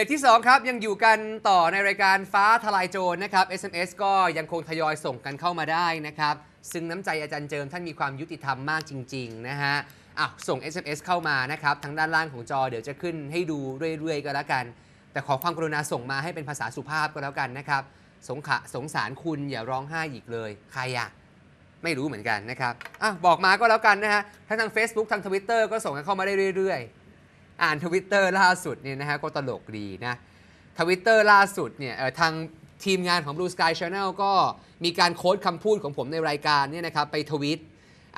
รกที่ 2 ครับ ยังอยู่กันต่อในรายการฟ้าทลายโจรนะครับ SMS ก็ยังคงทยอยส่งกันเข้ามาได้นะครับ ซึ่งน้ำใจอาจารย์เจิมท่านมีความยุติธรรมมากจริง ๆ นะฮะอ่ะส่ง SMS เข้ามานะครับทางด้านล่างของจอ เดี๋ยวจะขึ้นให้ดูเรื่อย ๆ ก็แล้วกัน แต่ขอความกรุณาส่งมาให้เป็นภาษาสุภาพก็แล้วกันนะครับ สงขะสงสารคุณอย่าร้องไห้อีกเลย ใครอะไม่รู้เหมือนกันนะครับอ่ะบอกมาก็แล้วกันนะฮะทั้งทาง Facebook ทาง Twitter ก็ส่งกันเข้ามาได้เรื่อย ๆอ่านทวิตเตอร์ล่าสุดเนี่ยนะฮะ ก็ตลกดีนะทวิตเตอร์ล่าสุดเนี่ยทางทีมงานของ Blue Sky Channel ก็มีการโค้ดคำพูดของผมในรายการเนี่ยนะครับ ไปทวิต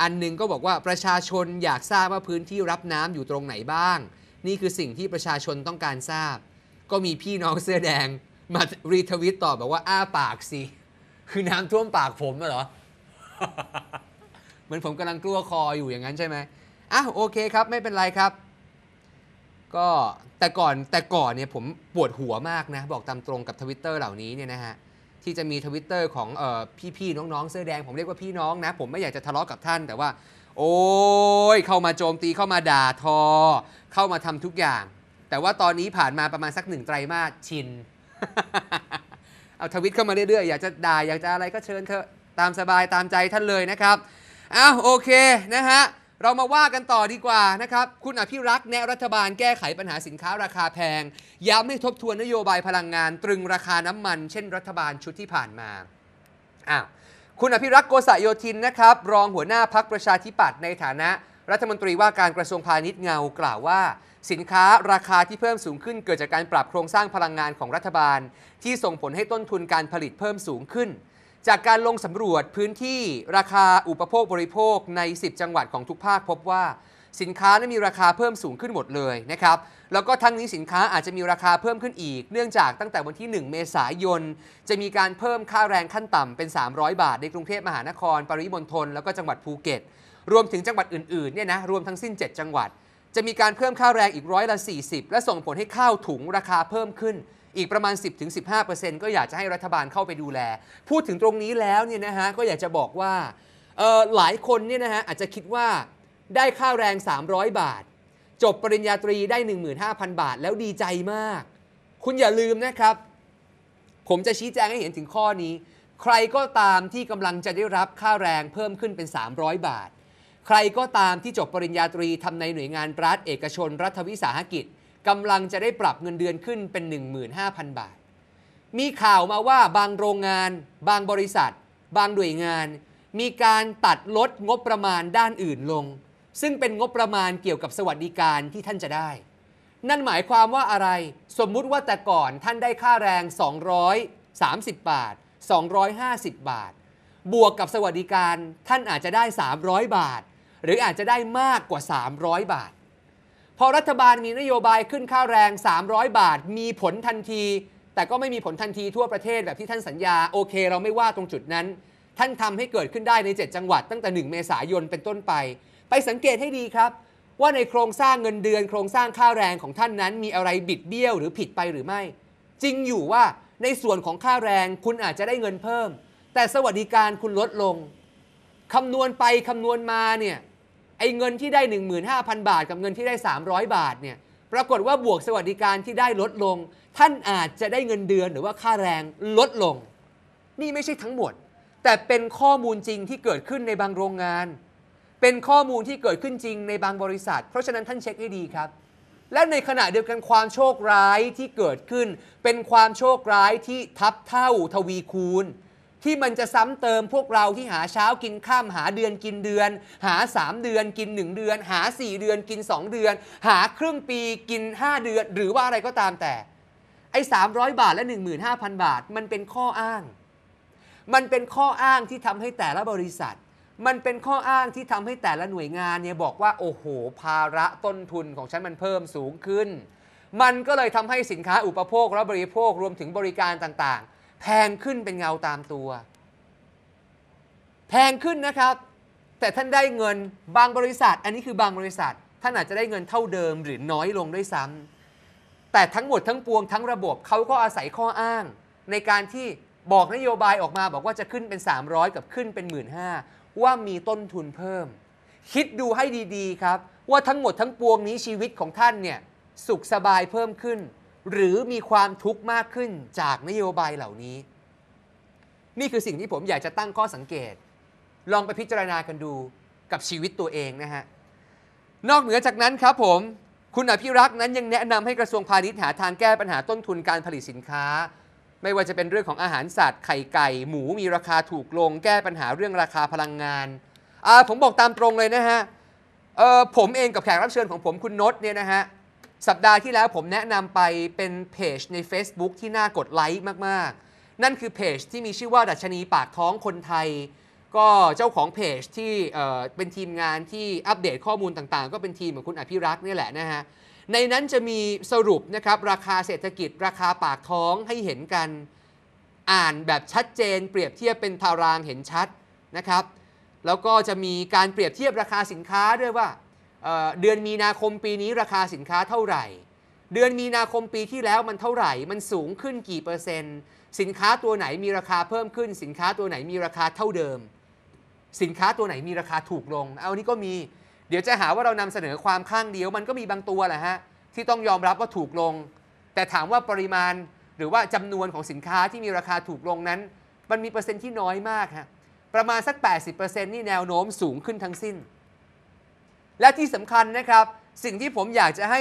อันหนึ่งก็บอกว่าประชาชนอยากทราบว่าพื้นที่รับน้ำอยู่ตรงไหนบ้าง นี่คือสิ่งที่ประชาชนต้องการทราบ ก็มีพี่น้องเสื้อแดงมารีทวิตตอบบอกว่า อ้าปากสิ คือน้ำท่วมปากผม เหรอเหมือนผมกำลังกลัวคออยู่อย่างนั้นใช่ไหมอ่ะโอเคครับ ไม่เป็นไรครับก็แต่ก่อนแต่ก่อนเนี่ยผมปวดหัวมากนะบอกตามตรงกับทวิตเตอร์เหล่านี้เนี่ยนะฮะที่จะมีทวิตเตอร์ของออพี่ๆน้องๆเสื้อแดง ผมเรียกว่าพี่น้องนะ ผมไม่อยากจะทะเลาะกกับท่าน แต่ว่า โอ้ยเข้ามาโจมตีเข้ามาด่าทอ เข้ามาทำทุกอย่าง แต่ว่าตอนนี้ผ่านมาประมาณสักหนึ่งไตรมาสชินเอาทวิตเข้ามาเรื่อยๆอยากจะด่าอยากจะอะไรก็เชิญเถอะตามสบายตามใจท่านเลยนะครับอ้าวโอเคนะฮะเรามาว่ากันต่อดีกว่า นะครับคุณอภิรักษ์แนะรัฐบาลแก้ไขปัญหาสินค้าราคาแพง ย้ำให้ทบทวนนโยบายพลังงาน ตรึงราคาน้ำมัน เช่นรัฐบาลชุดที่ผ่านมาอ้าวคุณอภิรักษ์โกษโยธินนะครับรองหัวหน้าพักประชาธิปัตย์ในฐานะรัฐมนตรีว่าการกระทรวงพาณิชย์เงากล่าวว่า สินค้าราคาที่เพิ่มสูงขึ้น เกิดจากการปรับโครงสร้างพลังงานของรัฐบาล ที่ส่งผลให้ต้นทุนการผลิตเพิ่มสูงขึ้นจากการลงสำรวจพื้นที่ราคาอุปโภคบริโภคใน 10 จังหวัดของทุกภาคพบว่า สินค้านั้นมีราคาเพิ่มสูงขึ้นหมดเลยนะครับ แล้วก็ทั้งนี้สินค้าอาจจะมีราคาเพิ่มขึ้นอีก เนื่องจากตั้งแต่วันที่ 1 เมษายนจะมีการเพิ่มค่าแรงขั้นต่ำเป็น 300 บาท ในกรุงเทพมหานคร ปริมณฑลแล้วก็จังหวัดภูเก็ต รวมถึงจังหวัดอื่น ๆ เนี่ยนะรวมทั้งสิ้น 7 จังหวัด จะมีการเพิ่มค่าแรงอีกร้อยละ40 และส่งผลให้ข้าวถุงราคาเพิ่มขึ้นอีกประมาณ 10-15%ก็อยากจะให้รัฐบาลเข้าไปดูแล พูดถึงตรงนี้แล้วเนี่ยนะฮะ ก็อยากจะบอกว่า หลายคนเนี่ยนะฮะอาจจะคิดว่าได้ค่าแรง 300 บาท จบปริญญาตรีได้ 15,000 บาทแล้วดีใจมาก คุณอย่าลืมนะครับ ผมจะชี้แจงให้เห็นถึงข้อนี้ ใครก็ตามที่กำลังจะได้รับค่าแรงเพิ่มขึ้นเป็น 300 บาท ใครก็ตามที่จบปริญญาตรีทำในหน่วยงานรัฐเอกชน รัฐวิสาหกิจกำลังจะได้ปรับเงินเดือนขึ้นเป็น 15,000 บาท มีข่าวมาว่าบางโรงงาน บางบริษัท บางหน่วยงาน มีการตัดลดงบประมาณด้านอื่นลง ซึ่งเป็นงบประมาณเกี่ยวกับสวัสดิการที่ท่านจะได้ นั่นหมายความว่าอะไร สมมุติว่าแต่ก่อนท่านได้ค่าแรง 230 บาท 250 บาท บวกกับสวัสดิการท่านอาจจะได้ 300 บาท หรืออาจจะได้มากกว่า 300 บาทพอรัฐบาลมีนโยบายขึ้นค่าแรง 300 บาท มีผลทันที แต่ก็ไม่มีผลทันทีทั่วประเทศแบบที่ท่านสัญญา โอเค เราไม่ว่าตรงจุดนั้น ท่านทำให้เกิดขึ้นได้ใน 7 จังหวัดตั้งแต่ 1 เมษายนเป็นต้นไป ไปสังเกตให้ดีครับ ว่าในโครงสร้างเงินเดือนโครงสร้างค่าแรงของท่านนั้นมีอะไรบิดเบี้ยว หรือผิดไปหรือไม่ จริงอยู่ว่าในส่วนของค่าแรงคุณอาจจะได้เงินเพิ่ม แต่สวัสดิการคุณลดลงคำนวณไปคำนวณมาเนี่ยไอ้เงินที่ได้ 15,000 บาทกับเงินที่ได้ 300 บาทเนี่ยปรากฏว่าบวกสวัสดิการที่ได้ลดลง ท่านอาจจะได้เงินเดือน หรือว่าค่าแรงลดลง นี่ไม่ใช่ทั้งหมด แต่เป็นข้อมูลจริงที่เกิดขึ้นในบางโรงงาน เป็นข้อมูลที่เกิดขึ้นจริงในบางบริษัท เพราะฉะนั้นท่านเช็คให้ดีครับ และในขณะเดียวกันความโชคร้ายที่เกิดขึ้น เป็นความโชคร้ายที่ทับเท่า ทวีคูณที่มันจะซ้ำเติมพวกเราที่หาเช้ากินข้ามหาเดือนกินเดือน หา 3 เดือนกิน 1 เดือน หา 4 เดือนกิน 2 เดือน หาครึ่งปีกิน 5 เดือนหรือว่าอะไรก็ตามแต่ ไอ้ 300 บาทและ 15,000 บาทมันเป็นข้ออ้าง มันเป็นข้ออ้างที่ทำให้แต่ละบริษัท มันเป็นข้ออ้างที่ทำให้แต่ละหน่วยงานเนี่ยบอกว่าโอ้โหภาระต้นทุนของฉันมันเพิ่มสูงขึ้น มันก็เลยทำให้สินค้าอุปโภคและบริโภครวมถึงบริการต่าง ๆแพงขึ้นเป็นเงาตามตัวแพงขึ้นนะครับ แต่ท่านได้เงินบางบริษัทอันนี้คือบางบริษัทท่านอาจจะได้เงินเท่าเดิม หรือน้อยลงด้วยซ้ำ แต่ทั้งหมดทั้งปวงทั้งระบบเขาก็อาศัยข้ออ้าง ในการที่บอกนโยบายออกมาบอกว่าจะขึ้นเป็น 300 กับขึ้นเป็น 1 5ื่นว่ามีต้นทุนเพิ่ม คิดดูให้ดีๆครับว่าทั้งหมดทั้งปวงนี้ชีวิตของท่านเนี่ยสุขสบายเพิ่มขึ้นหรือมีความทุกข์มากขึ้นจากนโยบายเหล่านี้ นี่คือสิ่งที่ผมอยากจะตั้งข้อสังเกต ลองไปพิจารณากันดูกับชีวิตตัวเองนะฮะ นอกเหนือจากนั้นครับผม คุณอภิรักษ์นั้นยังแนะนำให้กระทรวงพาณิชย์หาทางแก้ปัญหาต้นทุนการผลิตสินค้า ไม่ว่าจะเป็นเรื่องของอาหารสัตว์ไข่ไก่ หมูมีราคาถูกลง แก้ปัญหาเรื่องราคาพลังงานผมบอกตามตรงเลยนะฮะผมเองกับแขกรับเชิญของผมคุณนศเนี่ยนะฮะสัปดาห์ที่แล้วผมแนะนำไปเป็นเพจใน Facebook ที่น่ากดไลค์มาก ๆ นั่นคือเพจที่มีชื่อว่า ดัชนีปากท้องคนไทย ก็เจ้าของเพจที่เป็นทีมงานที่อัปเดตข้อมูลต่าง ๆ ก็เป็นทีมของคุณอภิรักษ์นี่แหละนะฮะในนั้นจะมีสรุปนะครับ ราคาเศรษฐกิจ ราคาปากท้องให้เห็นกันอ่านแบบชัดเจน เปรียบเทียบเป็นตารางเห็นชัดนะครับแล้วก็จะมีการเปรียบเทียบราคาสินค้าด้วยว่าเดือนมีนาคมปีนี้ราคาสินค้าเท่าไหร่ เดือนมีนาคมปีที่แล้วมันเท่าไหร่ มันสูงขึ้นกี่เปอร์เซ็นต์ สินค้าตัวไหนมีราคาเพิ่มขึ้น สินค้าตัวไหนมีราคาเท่าเดิม สินค้าตัวไหนมีราคาถูกลง เอานี้ก็มี เดี๋ยวจะหาว่าเรานำเสนอความข้างเดียวมันก็มีบางตัวแหละฮะที่ต้องยอมรับว่าถูกลง แต่ถามว่าปริมาณหรือว่าจำนวนของสินค้าที่มีราคาถูกลงนั้น มันมีเปอร์เซ็นต์ที่น้อยมากฮะ ประมาณสัก 80%นี่แนวโน้มสูงขึ้นทั้งสิ้นและที่สำคัญนะครับ สิ่งที่ผมอยากจะให้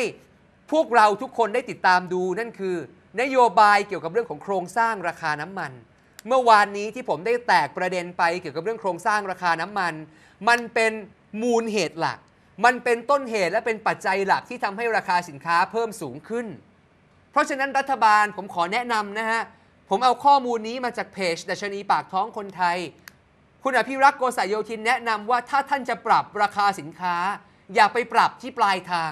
พวกเราทุกคนได้ติดตามดู นั่นคือ นโยบายเกี่ยวกับเรื่องของโครงสร้างราคาน้ำมัน เมื่อวานนี้ที่ผมได้แตกประเด็นไป เกี่ยวกับเรื่องโครงสร้างราคาน้ำมัน มันเป็นมูลเหตุหลักมันเป็นต้นเหตุและเป็นปัจจัยหลักที่ทำให้ราคาสินค้าเพิ่มสูงขึ้น เพราะฉะนั้นรัฐบาลผมขอแนะนำนะฮะผมเอาข้อมูลนี้มาจากเพจดัชนีปากท้องคนไทยคุณอภิรักษ์โกศยโยธินแนะนำว่า ถ้าท่านจะปรับราคาสินค้า อย่าไปปรับที่ปลายทาง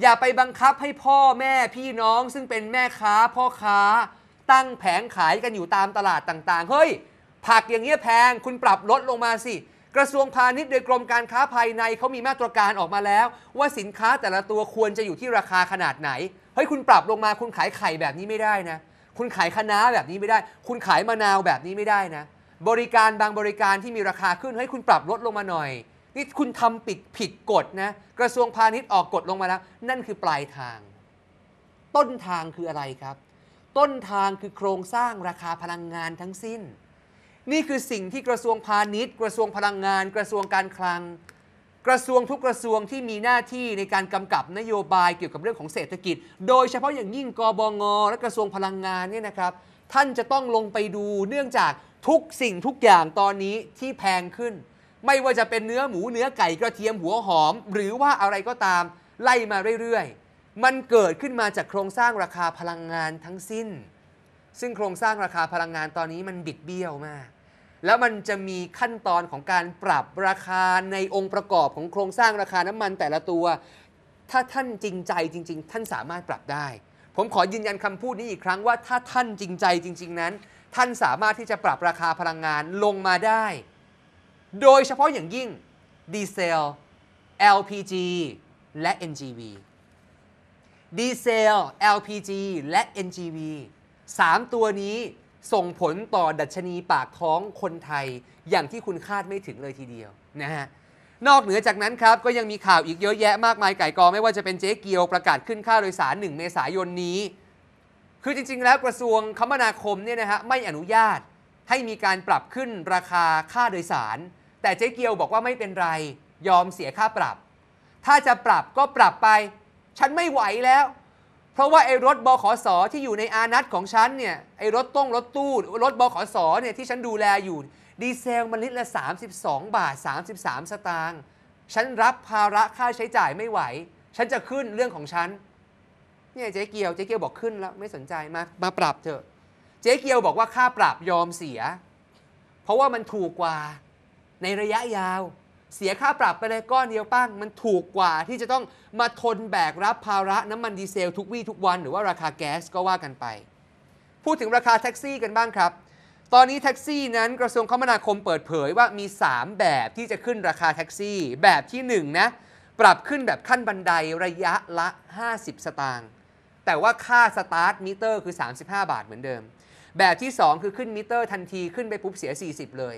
อย่าไปบังคับให้พ่อแม่พี่น้องซึ่งเป็นแม่ค้าพ่อค้าตั้งแผงขายกันอยู่ตามตลาดต่างๆเฮ้ยผักอย่างเงี้ยแพง คุณปรับลดลงมาสิ กระทรวงพาณิชย์โดยกรมการค้าภายในเขามีมาตรการออกมาแล้ว ว่าสินค้าแต่ละตัวควรจะอยู่ที่ราคาขนาดไหนเฮ้ยคุณปรับลงมาคุณขายไข่แบบนี้ไม่ได้นะ คุณขายคะน้าแบบนี้ไม่ได้ คุณขายมะนาวแบบนี้ไม่ได้นะบริการบางบริการที่มีราคาขึ้นให้คุณปรับลดลงมาหน่อย นี่ คุณทำปิดผิดกฎนะ กระทรวงพาณิชย์ออกกฎลงมาแล้ว นั่นคือปลายทาง ต้นทางคืออะไรครับ ต้นทางคือโครงสร้างราคาพลังงานทั้งสิ้น นี่คือสิ่งที่กระทรวงพาณิชย์ กระทรวงพลังงาน กระทรวงการคลัง กระทรวงทุกกระทรวงที่มีหน้าที่ในการกำกับนโยบายเกี่ยวกับเรื่องของเศรษฐกิจ โดยเฉพาะอย่างยิ่งกบงและกระทรวงพลังงานเนี่ยนะครับ ท่านจะต้องลงไปดูเนื่องจากทุกสิ่งทุกอย่างตอนนี้ที่แพงขึ้น ไม่ว่าจะเป็นเนื้อหมูเนื้อไก่กระเทียมหัวหอม หรือว่าอะไรก็ตามไล่มาเรื่อยๆ มันเกิดขึ้นมาจากโครงสร้างราคาพลังงานทั้งสิ้น ซึ่งโครงสร้างราคาพลังงานตอนนี้มันบิดเบี้ยวมาก แล้วมันจะมีขั้นตอนของการปรับราคาในองค์ประกอบของโครงสร้างราคาน้ำมันแต่ละตัว ถ้าท่านจริงใจจริง ๆ ท่านสามารถปรับได้ ผมขอยืนยันคำพูดนี้อีกครั้งว่าถ้าท่านจริงใจจริง ๆนั้นท่านสามารถที่จะปรับราคาพลังงานลงมาได้ โดยเฉพาะอย่างยิ่งดีเซล LPG และ NGV ดีเซล LPG และ NGV 3 ตัวนี้ส่งผลต่อดัชนีปากท้องคนไทยอย่างที่คุณคาดไม่ถึงเลยทีเดียวนะฮะ นอกเหนือจากนั้นครับ ก็ยังมีข่าวอีกเยอะแยะมากมายไก่กองไม่ว่าจะเป็นเจ๊เกียว ประกาศขึ้นค่าโดยสาร 1 เมษายนนี้คือจริงๆ แล้วกระทรวงคมนาคมเนี่ยนะฮะไม่อนุญาตให้มีการปรับขึ้นราคาค่าโดยสาร แต่เจ๊เกียวบอกว่าไม่เป็นไรยอมเสียค่าปรับ ถ้าจะปรับก็ปรับไป ฉันไม่ไหวแล้ว เพราะว่าไอ้รถบขสที่อยู่ในอานัตของฉันเนี่ยไอ้รถต้งรถตู้รถบขสเนี่ยที่ฉันดูแลอยู่ดีเซลมันลิตรละ 32 บาท 33 สตางค์ฉันรับภาระค่าใช้จ่ายไม่ไหว ฉันจะขึ้นเรื่องของฉันเี่ยเจ๊เกียว เจ๊เกียวบอกขึ้นแล้วไม่สนใจมามาปรับเถอะ เจ๊เกียวบอกว่าค่าปรับยอมเสีย เพราะว่ามันถูกกว่าในระยะยาว เสียค่าปรับไปเลยก้อนเดียวปั้งมันถูกกว่าที่จะต้องมาทนแบกรับภาระน้ำมันดีเซลทุกวี่ทุกวันหรือว่าราคาแก๊สก็ว่ากันไป พูดถึงราคาแท็กซี่กันบ้างครับ ตอนนี้แท็กซี่นั้นกระทรวงคมนาคมเปิดเผยว่ามี 3 แบบที่จะขึ้นราคาแท็กซี่แบบที่1นะ ปรับขึ้นแบบขั้นบันไดระยะละ 50 สตางค์แต่ว่าค่าสตาร์ทมิเตอร์ คือ 35 บาทเหมือนเดิม แบบที่ 2 คือขึ้นมิเตอร์ทันทีขึ้นไป ปุ๊บเสีย 40 เลย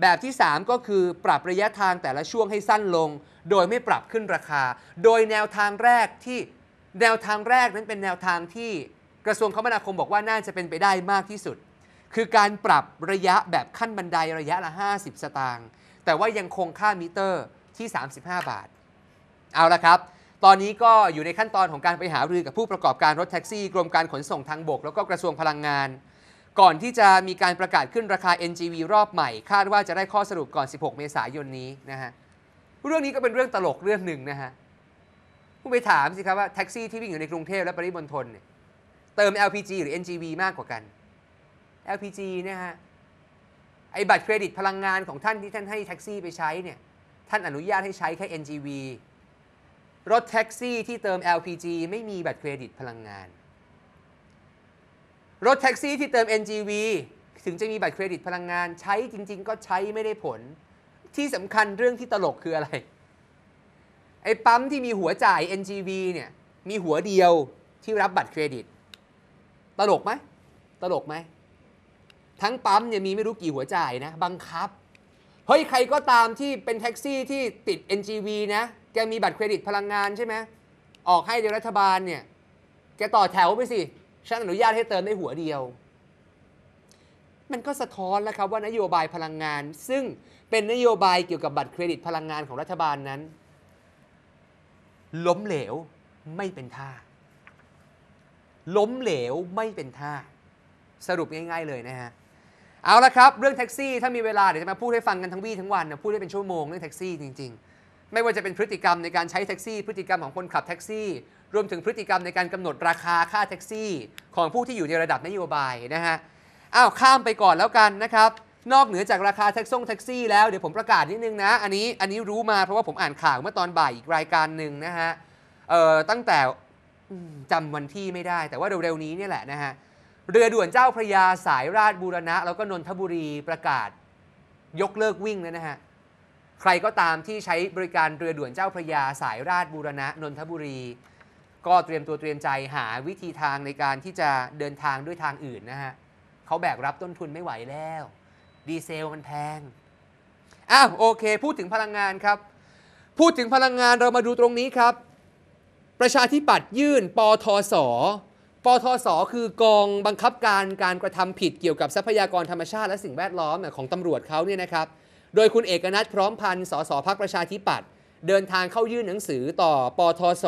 แบบที่ 3 ก็คือปรับระยะทางแต่ละช่วงให้สั้นลง โดยไม่ปรับขึ้นราคา โดยแนวทางแรกที่แนวทางแรกนั้นเป็นแนวทางที่กระทรวงคมนาคมบอกว่าน่าจะเป็นไปได้มากที่สุด คือการปรับระยะแบบขั้นบันไดระยะละ50 สตางค์แต่ว่ายังคงค่ามิเตอร์ที่ 35 บาท เอาละครับตอนนี้ก็อยู่ในขั้นตอนของการไปหารือกับผู้ประกอบการรถแท็กซี่กรมการขนส่งทางบกแล้วก็กระทรวงพลังงาน ก่อนที่จะมีการประกาศขึ้นราคา NGV รอบใหม่ คาดว่าจะได้ข้อสรุปก่อน 16 เมษายนนี้นะฮะเรื่องนี้ก็เป็นเรื่องตลกเรื่องหนึ่งนะฮะผู้ไปถามสิครับว่าแท็กซี่ที่วิ่งอยู่ในกรุงเทพและปริมณฑลเนี่ยเติม LPG หรือ NGV มากกว่ากัน LPG นะฮะไอบัตรเครดิตพลังงานของท่านที่ท่านให้แท็กซี่ไปใช้เนี่ยท่านอนุญาตให้ใช้แค่ NGV รถแท็กซี่ ที่เติม LPG ไม่มีบัตรเครดิต พลังงาน รถแท็กซี่ที่เติม NGV ถึงจะมีบัตรเครดิตพลังงานใช้จริงๆก็ใช้ไม่ได้ผล ที่สำคัญเรื่องที่ตลกคืออะไร ไอ้ปั๊มที่มีหัวจ่าย NGV เนี่ย มีหัวเดียวที่รับบัตรเครดิต ตลกไหม ตลกไหม ทั้งปั๊มเนี่ยมีไม่รู้กี่หัวจ่ายนะ บังคับ เฮ้ยใครก็ตามที่เป็นแท็กซี่ที่ติด NGV นะแกมีบัตรเครดิตพลังงานใช่ไหม ออกให้โดยรัฐบาลเนี่ยแกต่อแถวไปสิฉันอนุญาตให้เติมได้หัวเดียว มันก็สะท้อนแล้วครับว่านโยบายพลังงาน ซึ่งเป็นนโยบายเกี่ยวกับบัตรเครดิตพลังงานของรัฐบาลนั้นล้มเหลวไม่เป็นท่า ล้มเหลวไม่เป็นท่า สรุปง่าย ๆเลยนะฮะ เอาละครับ เรื่องแท็กซี่ถ้ามีเวลาเดี๋ยวจะมาพูดให้ฟังกันทั้งวี่ทั้งวันนะพูดได้เป็นชั่วโมงเรื่องแท็กซี่จริงๆไม่ว่าจะเป็นพฤติกรรมในการใช้แท็กซี่ พฤติกรรมของคนขับแท็กซี่ รวมถึงพฤติกรรมในการกำหนดราคาค่าแท็กซี่ ของผู้ที่อยู่ในระดับนโยบายนะฮะอ้าวข้ามไปก่อนแล้วกันนะครับนอกเหนือจากราคาแท็กซ่งแท็กซี่แล้วเดี๋ยวผมประกาศนิดนึงนะอันนี้อันนี้รู้มาเพราะว่าผมอ่านข่าวเมื่อตอนบ่ายอีกรายการหนึ่งนะฮะเอ่อตั้งแต่จำวันที่ไม่ได้ แต่ว่าเร็วๆนี้นี่แหละนะฮะเรือด่วนเจ้าพระยาสายราชบูรณะ แล้วก็นนทบุรีประกาศยกเลิกวิ่งแล้วนะฮะใครก็ตามที่ใช้บริการเรือด่วนเจ้าพระยาสายราชบูรณะนนทบุรี ก็เตรียมตัวเตรียมใจหาวิธีทางในการที่จะเดินทางด้วยทางอื่นนะฮะเขาแบกรับต้นทุนไม่ไหวแล้วดีเซลมันแพงอ้าวโอเคพูดถึงพลังงานครับ พูดถึงพลังงานเรามาดูตรงนี้ครับ ประชาธิปัตย์ยื่น ปทศปทศคือกองบังคับการการกระทำผิดเกี่ยวกับทรัพยากรธรรมชาติและสิ่งแวดล้อมของตำรวจเขาเนี่ยนะครับโดยคุณเอกนัทพร้อมพันธ์สสพักประชาธิปัตย์เดินทางเข้ายื่นหนังสือต่อ ปทศ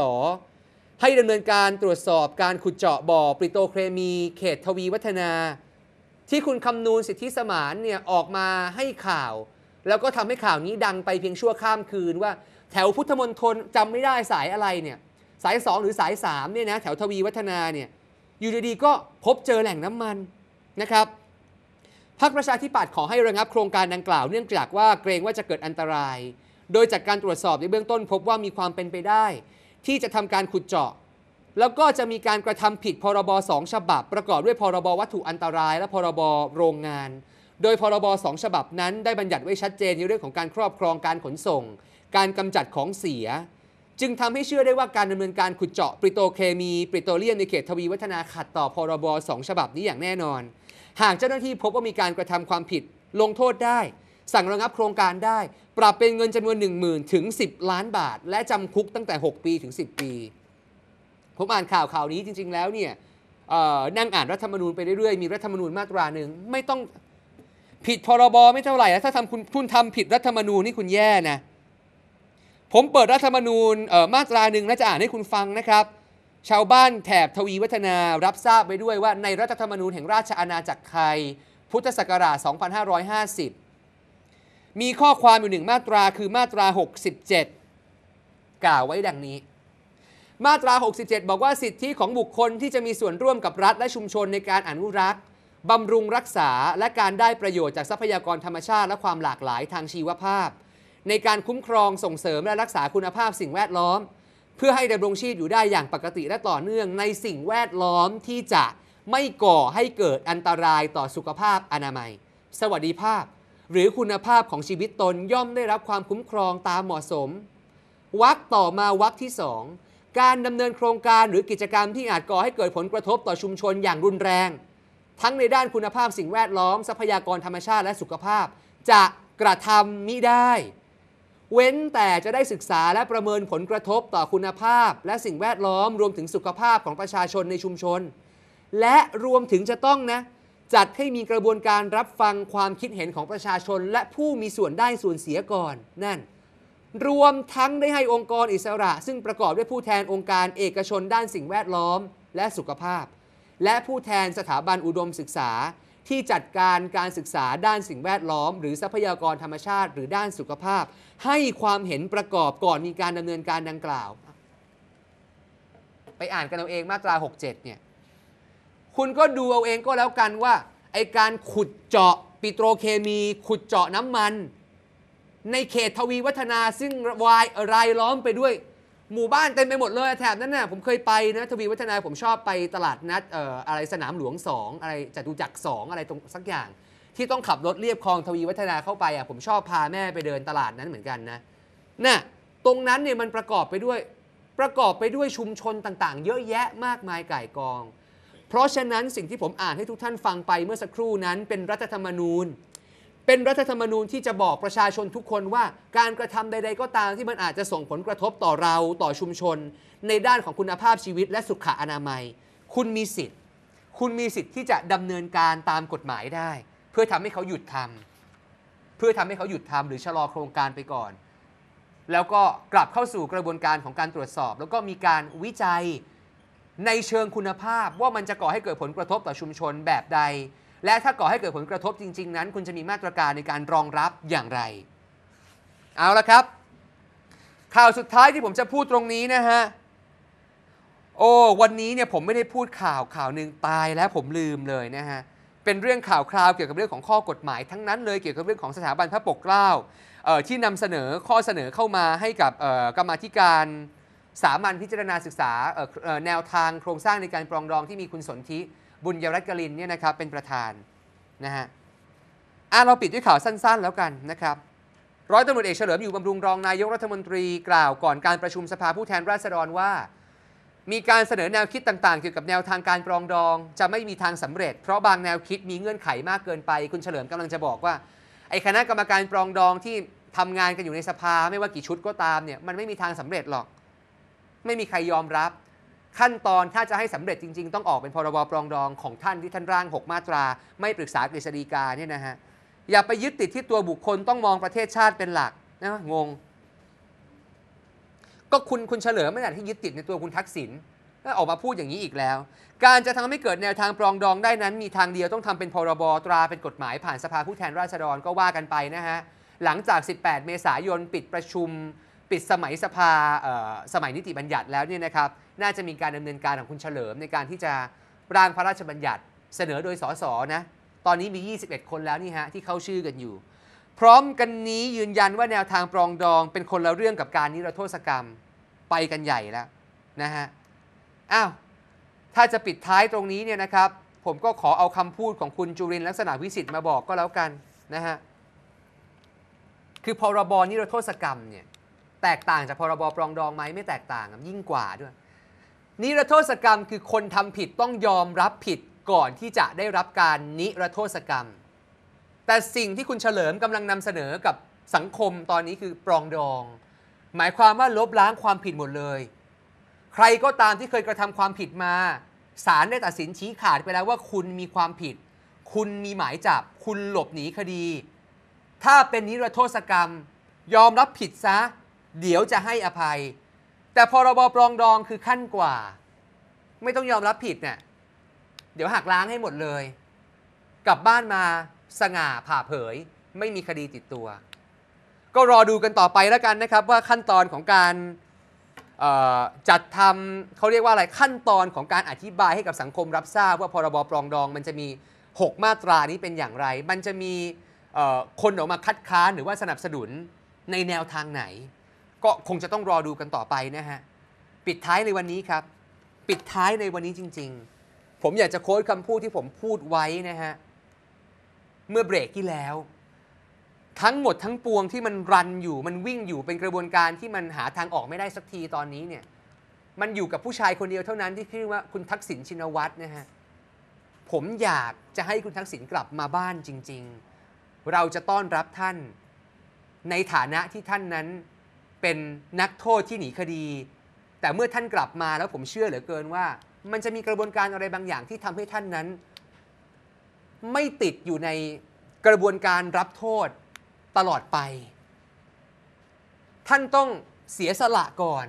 ให้ดำเนินการตรวจสอบการขุดเจาะบ่อปริโตเครมี เขตทวีวัฒนา ที่คุณคำนูนสิทธิสมานเนี่ย ออกมาให้ข่าว แล้วก็ทำให้ข่าวนี้ดังไปเพียงชั่วข้ามคืนว่าแถวพุทธมนตรจำไม่ได้สายอะไรเนี่ย สาย 2 หรือสาย3เนี่ยนะแถวทวีวัฒนาเนี่ย อยู่ดีๆก็พบเจอแหล่งน้ำมันนะครับพรรคประชาธิปัตย์ขอให้ระงับโครงการดังกล่าวเนื่องจากว่าเกรงว่าจะเกิดอันตราย โดยจากการตรวจสอบในเบื้องต้น พบว่ามีความเป็นไปได้ ที่จะทำการขุดเจาะ แล้วก็จะมีการกระทำผิดพรบสองฉบับ ประกอบด้วยพรบวัตถุอันตรายและพรบโรงงาน โดยพรบสองฉบับนั้น ได้บัญญัติไว้ชัดเจนในเรื่องของการครอบครองการขนส่ง การกำจัดของเสีย จึงทำให้เชื่อได้ว่าการดำเนินการขุดเจาะปริโตเคมีปริโตเลียมในเขตทวีวัฒนาขัดต่อพรบสองฉบับนี้อย่างแน่นอนหากเจ้าหน้าที่พบว่ามีการกระทำความผิดลงโทษได้ สั่งระงับโครงการได้ ปรับเป็นเงินจำนวน 1 0,000 ถึง 10 ล้านบาท และจำคุกตั้งแต่ 6 ปีถึง 10 ปี ผมอ่านข่าวข่าวนี้จริง ๆ แล้วเนี่ยนั่งอ่านรัฐธรรมนูญไปเรื่อย ๆ มีรัฐธรรมนูญมาตราหนึ่ง ไม่ต้องผิดพรบไม่เท่าไหร่ ถ้าทำคุณคุณทำผิดรัฐธรรมนูญนี่คุณแย่นะผมเปิดรัฐธรรมนูญมาตราหนึ่งและจะอ่านให้คุณฟังนะครับชาวบ้านแถบทวีวัฒนารับทราบไปด้วยว่าในรัฐธรรมนูญแห่งราชอาณาจักรไทย พุทธศักราช 2550 มีข้อความอยู่หนึ่งมาตราคือมาตรา 67 กล่าวไว้ดังนี้ มาตรา 67 บอกว่าสิทธิของบุคคลที่จะมีส่วนร่วมกับรัฐและชุมชนในการอนุรักษ์ บำรุงรักษาและการได้ประโยชน์จากทรัพยากรธรรมชาติและความหลากหลายทางชีวภาพ ในการคุ้มครองส่งเสริมและรักษาคุณภาพสิ่งแวดล้อมเพื่อให้ดำรงชีพอยู่ได้อย่างปกติและต่อเนื่อง ในสิ่งแวดล้อมที่จะไม่ก่อให้เกิดอันตรายต่อสุขภาพอนามัย สวัสดิภาพ หรือคุณภาพของชีวิตตนย่อมได้รับความคุ้มครองตามเหมาะสมวักต่อมาวักที่สองการดำเนินโครงการหรือกิจกรรมที่อาจก่อให้เกิดผลกระทบต่อชุมชนอย่างรุนแรง ทั้งในด้านคุณภาพสิ่งแวดล้อมทรัพยากรธรรมชาติและสุขภาพ จะกระทำมิได้เว้นแต่จะได้ศึกษาและประเมินผลกระทบต่อคุณภาพ และสิ่งแวดล้อมรวมถึงสุขภาพของประชาชนในชุมชน และรวมถึงจะต้องนะจัดให้มีกระบวนการรับฟังความคิดเห็นของประชาชน และผู้มีส่วนได้ส่วนเสียก่อน นั่น รวมทั้งได้ให้องค์กรอิสระ ซึ่งประกอบด้วยผู้แทนองค์การเอกชน ด้านสิ่งแวดล้อมและสุขภาพ และผู้แทนสถาบันอุดมศึกษาที่จัดการการศึกษาด้านสิ่งแวดล้อมหรือทรัพยากรธรรมชาติ หรือด้านสุขภาพ ให้ความเห็นประกอบก่อนมีการดำเนินการดังกล่าว ไปอ่านกันเอาเองมาตรา 67 เนี่ย คุณก็ดูเอาเองก็แล้วกันว่า ไอการขุดเจาะปิโตรเคมีขุดเจาะน้ำมัน ในเขตทวีวัฒนาซึ่งวายรายล้อมไปด้วยหมู่บ้านเต็มไปหมดเลยแถบนั้นน่ะผมเคยไปนะทวีวัฒนาผมชอบไปตลาดนัดเอ่ออะไรสนามหลวง2อะไรจตุจักร2อะไรตรงสักอย่าง ที่ต้องขับรถเรียบคลองทวีวัฒนาเข้าไปอ่ะผมชอบพาแม่ไปเดินตลาดนั้นเหมือนกันนะน่ะตรงนั้นเนี่ยมันประกอบไปด้วยประกอบไปด้วยชุมชนต่างๆเยอะแยะมากมายก่ายกอง เพราะฉะนั้นสิ่งที่ผมอ่านให้ทุกท่านฟังไปเมื่อสักครู่นั้นเป็นรัฐธรรมนูญเป็นรัฐธรรมนูญที่จะบอกประชาชนทุกคนว่าการกระทำใด ๆก็ตามที่มันอาจจะส่งผลกระทบต่อเราต่อชุมชน ในด้านของคุณภาพชีวิตและสุขอนามัย คุณมีสิทธิ์ คุณมีสิทธิ์ที่จะดำเนินการตามกฎหมายได้ เพื่อทำให้เขาหยุดทำ เพื่อทำให้เขาหยุดทำหรือชะลอโครงการไปก่อน แล้วก็กลับเข้าสู่กระบวนการของการตรวจสอบ แล้วก็มีการวิจัยในเชิงคุณภาพว่ามันจะก่อให้เกิดผลกระทบต่อชุมชนแบบใดและถ้าก่อให้เกิดผลกระทบจริง ๆ นั้น คุณจะมีมาตรการในการรองรับอย่างไร เอาละครับ ข่าวสุดท้ายที่ผมจะพูดตรงนี้นะฮะโอ้วันนี้เนี่ยผมไม่ได้พูดข่าวข่าวหนึ่งตายแล้วผมลืมเลยนะฮะเป็นเรื่องข่าวคราวเกี่ยวกับเรื่องของข้อกฎหมาย ทั้งนั้นเลยเกี่ยวกับเรื่องของสถาบันพระปกเกล้าที่นำเสนอข้อเสนอเข้ามาให้กับกรรมธิการสามัญพิจารณาศึกษาแนวทางโครงสร้างในการปรองดองที่มีคุณสนธิบุญยรัตกลินเนี่ยนะครับเป็นประธานนะฮะอ่ะเราปิดด้วยข่าวสั้นๆแล้วกันนะครับ ร้อยตำรวจเอกเฉลิมอยู่บำรุงรองนายกรัฐมนตรีกล่าวก่อนการประชุมสภาผู้แทนราษฎรว่า มีการเสนอแนวคิดต่างๆเกี่ยวกับแนวทางการปรองดอง จะไม่มีทางสำเร็จ เพราะบางแนวคิดมีเงื่อนไขมากเกินไป คุณเฉลิมกำลังจะบอกว่า ไอ้คณะกรรมการปรองดองที่ทำงานกันอยู่ในสภาไม่ว่ากี่ชุดก็ตามเนี่ยมันไม่มีทางสำเร็จหรอก ไม่มีใครยอมรับขั้นตอนถ้าจะให้สำเร็จจริงๆ ต้องออกเป็นพรบปรองดองของท่านที่ท่านร่าง 6 มาตรา ไม่ปรึกษากฤษฎีกาเนี่ยนะฮะอย่าไปยึดติดที่ตัวบุคคลต้องมองประเทศชาติเป็นหลักนะงง ก็คุณคุณเฉลิมไม่ได้ที่ยึดติดในตัวคุณทักษิณก็ออกมาพูดอย่างนี้อีกแล้ว การจะทำให้เกิดแนวทางปรองดองได้นั้น มีทางเดียวต้องทำเป็นพรบตราเป็นกฎหมายผ่านสภาผู้แทนราษฎรก็ว่ากันไปนะฮะหลังจาก 18 เมษายนปิดประชุมปิดสมัยสภาสมัยนิติบัญญัติแล้วเนี่ยนะครับน่าจะมีการดำเนินการของคุณเฉลิมในการที่จะร่างพระราชบัญญัติเสนอโดยสส นะ ตอนนี้มี 21 คนแล้วนี่ฮะ ที่เข้าชื่อกันอยู่ พร้อมกันนี้ยืนยันว่าแนวทางปรองดองเป็นคนละเรื่องกับการนิรโทษกรรมไปกันใหญ่แล้วนะฮะ อ้าว ถ้าจะปิดท้ายตรงนี้เนี่ยนะครับ ผมก็ขอเอาคำพูดของคุณจุรินลักษณะวิสิทธิ์มาบอกก็แล้วกันนะฮะ คือพรบนิรโทษกรรมเนี่ยแตกต่างจากพรบปรองดองไหมไม่แตกต่างยิ่งกว่าด้วยนิรโทษกรรมคือคนทำผิดต้องยอมรับผิดก่อนที่จะได้รับการนิรโทษกรรม แต่สิ่งที่คุณเฉลิมกำลังนำเสนอกับสังคมตอนนี้คือปรองดอง หมายความว่าลบล้างความผิดหมดเลย ใครก็ตามที่เคยกระทำความผิดมาศาลได้ตัดสินชี้ขาดไปแล้วว่าคุณมีความผิด คุณมีหมายจับคุณหลบหนีคดี ถ้าเป็นนิรโทษกรรม ยอมรับผิดซะ เดี๋ยวจะให้อภัยแต่พรบปรองดองคือขั้นกว่า ไม่ต้องยอมรับผิดเนี่ยเดี๋ยวหักล้างให้หมดเลยกลับบ้านมาสง่าผ่าเผยไม่มีคดีติดตัว ก็รอดูกันต่อไปแล้วกันนะครับว่าขั้นตอนของการจัดทำเขาเรียกว่าอะไรขั้นตอนของการอธิบายให้กับสังคมรับทราบว่าพรบปรองดอง มันจะมี 6 มาตรานี้เป็นอย่างไร มันจะมีคนออกมาคัดค้านหรือว่าสนับสนุนในแนวทางไหนก็คงจะต้องรอดูกันต่อไป นะฮะ ปิดท้ายในวันนี้ครับ ปิดท้ายในวันนี้จริงๆ ผมอยากจะโค้ดคำพูดที่ผมพูดไว้นะฮะ เมื่อเบรกที่แล้ว ทั้งหมดทั้งปวงที่มันรันอยู่ มันวิ่งอยู่เป็นกระบวนการที่มันหาทางออกไม่ได้สักทีตอนนี้เนี่ย มันอยู่กับผู้ชายคนเดียวเท่านั้นที่ชื่อว่าคุณทักษิณชินวัตรนะฮะ ผมอยากจะให้คุณทักษิณกลับมาบ้านจริง ๆ เราจะต้อนรับท่านในฐานะที่ท่านนั้นเป็นนักโทษที่หนีคดี แต่เมื่อท่านกลับมาแล้วผมเชื่อเหลือเกินว่ามันจะมีกระบวนการอะไรบางอย่างที่ทำให้ท่านนั้น ไม่ติดอยู่ในกระบวนการรับโทษตลอดไป ท่านต้องเสียสละก่อน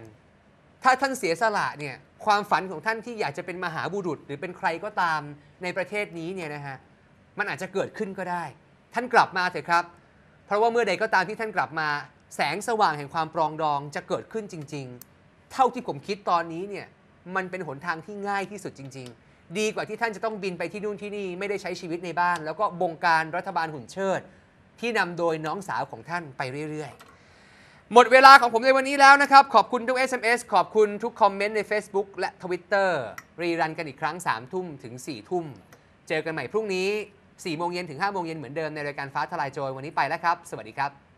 ถ้าท่านเสียสละเนี่ยความฝันของท่านที่อยากจะเป็นมหาบุรุษ หรือเป็นใครก็ตามในประเทศนี้เนี่ยนะฮะมันอาจจะเกิดขึ้นก็ได้ ท่านกลับมาเถอะครับ เพราะว่าเมื่อใดก็ตามที่ท่านกลับมาแสงสว่างแห่งความปรองดองจะเกิดขึ้นจริงๆ เท่าที่ผมคิดตอนนี้เนี่ยมันเป็นหนทางที่ง่ายที่สุดจริงๆ ดีกว่าที่ท่านจะต้องบินไปที่นู่นที่นี่ไม่ได้ใช้ชีวิตในบ้าน แล้วก็บงการรัฐบาลหุ่นเชิด ที่นำโดยน้องสาวของท่านไปเรื่อยๆ หมดเวลาของผมในวันนี้แล้วนะครับขอบคุณทุก SMS ขอบคุณทุกคอมเมนต์ใน Facebook และ Twitter รีรันกันอีกครั้ง3ทุ่มถึง4ทุ่มเจอกันใหม่พรุ่งนี้4โมงเย็นถึง5โมงเย็นเหมือนเดิมในรายการฟ้าทลายโจรวันนี้ไปแล้วครับสวัสดีครับ